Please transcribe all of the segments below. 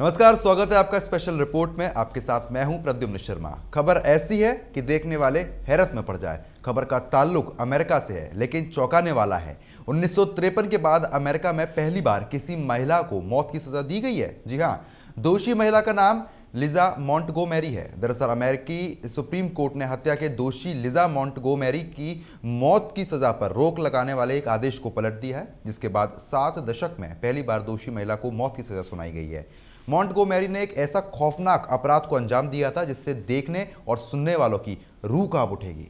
नमस्कार स्वागत है आपका स्पेशल रिपोर्ट में आपके साथ मैं हूं प्रद्युम्न शर्मा खबर ऐसी है कि देखने वाले हैरत में पड़ जाए खबर का ताल्लुक अमेरिका से है लेकिन चौंकाने वाला है उन्नीस के बाद अमेरिका में पहली बार किसी महिला को मौत की सजा दी गई है जी हाँ दोषी महिला का नाम लिजा मॉन्टगोमेरी है दरअसल अमेरिकी सुप्रीम कोर्ट ने हत्या के दोषी लिजा मॉन्टगोमेरी की मौत की सजा पर रोक लगाने वाले एक आदेश को पलट दिया है जिसके बाद सात दशक में पहली बार दोषी महिला को मौत की सजा सुनाई गई है गोमेरी ने एक ऐसा खौफनाक अपराध को अंजाम दिया था जिससे देखने और सुनने वालों की रूह कांप उठेगी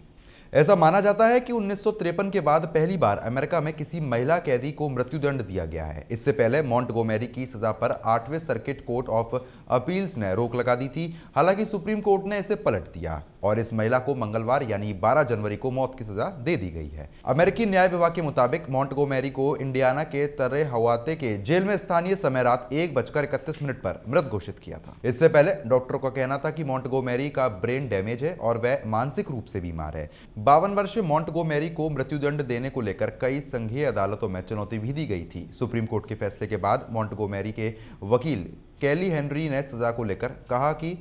ऐसा माना जाता है कि उन्नीस के बाद पहली बार अमेरिका में किसी महिला कैदी को मृत्युदंड दिया गया है इससे पहले गोमेरी की सजा पर आठवें सर्किट कोर्ट ऑफ अपील्स ने रोक लगा दी थी हालांकि सुप्रीम कोर्ट ने इसे पलट दिया और इस महिला को मंगलवार यानी 12 जनवरी को मौत की सजा दे दी गई है अमेरिकी न्याय विभाग के मुताबिक मॉन्टगोमेरी को इंडियाना के तर्रे हवाते के जेल में स्थानीय समय रात एक बजकर इकतीस मिनट पर मृत घोषित किया था इससे पहले डॉक्टरों का कहना था कि मॉन्टगोमेरी का ब्रेन डैमेज है और वह मानसिक रूप से बीमार है बावन वर्षीय मॉन्टगोमेरी को मृत्युदंड देने को लेकर कई संघीय अदालतों में चुनौती भी दी गई थी सुप्रीम कोर्ट के फैसले के बाद मॉन्टगोमेरी के वकील कैली हेनरी ने सजा को लेकर कहा कि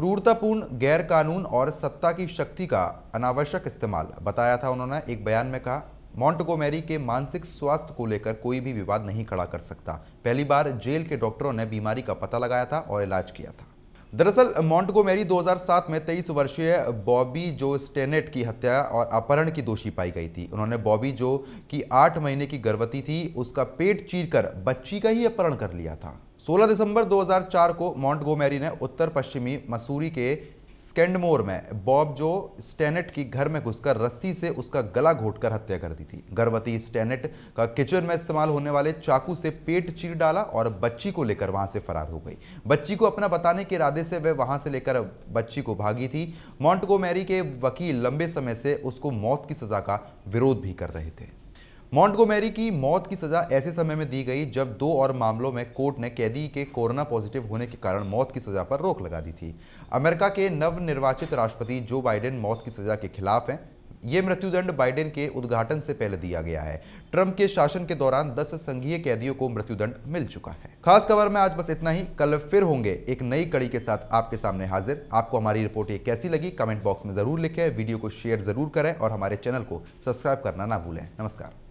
क्रूरतापूर्ण गैरकानून और सत्ता की शक्ति का अनावश्यक इस्तेमाल बताया था उन्होंने एक बयान में कहा मॉन्टगोमेरी के मानसिक स्वास्थ्य को लेकर कोई भी विवाद नहीं खड़ा कर सकता पहली बार जेल के डॉक्टरों ने बीमारी का पता लगाया था और इलाज किया था दरअसल मॉन्टगोमेरी 2007 में 23 वर्षीय बॉबी जो स्टेनेट की हत्या और अपहरण की दोषी पाई गई थी उन्होंने बॉबी जो की आठ महीने की गर्भवती थी उसका पेट चीरकर बच्ची का ही अपहरण कर लिया था 16 दिसंबर 2004 को मॉन्टगोमेरी ने उत्तर पश्चिमी मसूरी के स्कैंडमोर में बॉब जो स्टेनेट की घर में घुसकर रस्सी से उसका गला घोटकर हत्या कर दी थी गर्भवती स्टेनेट का किचन में इस्तेमाल होने वाले चाकू से पेट चीर डाला और बच्ची को लेकर वहां से फरार हो गई बच्ची को अपना बताने के इरादे से वह वहां से लेकर बच्ची को भागी थी मॉन्टगोमेरी के वकील लंबे समय से उसको मौत की सजा का विरोध भी कर रहे थे मॉन्टगोमेरी की मौत की सजा ऐसे समय में दी गई जब दो और मामलों में कोर्ट ने कैदी के कोरोना पॉजिटिव होने के कारण मौत की सजा पर रोक लगा दी थी अमेरिका के नवनिर्वाचित राष्ट्रपति जो बाइडेन मौत की सजा के खिलाफ हैं ये मृत्युदंड बाइडेन के उद्घाटन से पहले दिया गया है ट्रंप के शासन के दौरान 10 संघीय कैदियों को मृत्युदंड मिल चुका है खास खबर में आज बस इतना ही कल फिर होंगे एक नई कड़ी के साथ आपके सामने हाजिर आपको हमारी रिपोर्ट ये कैसी लगी कमेंट बॉक्स में जरूर लिखें वीडियो को शेयर जरूर करें और हमारे चैनल को सब्सक्राइब करना ना भूलें नमस्कार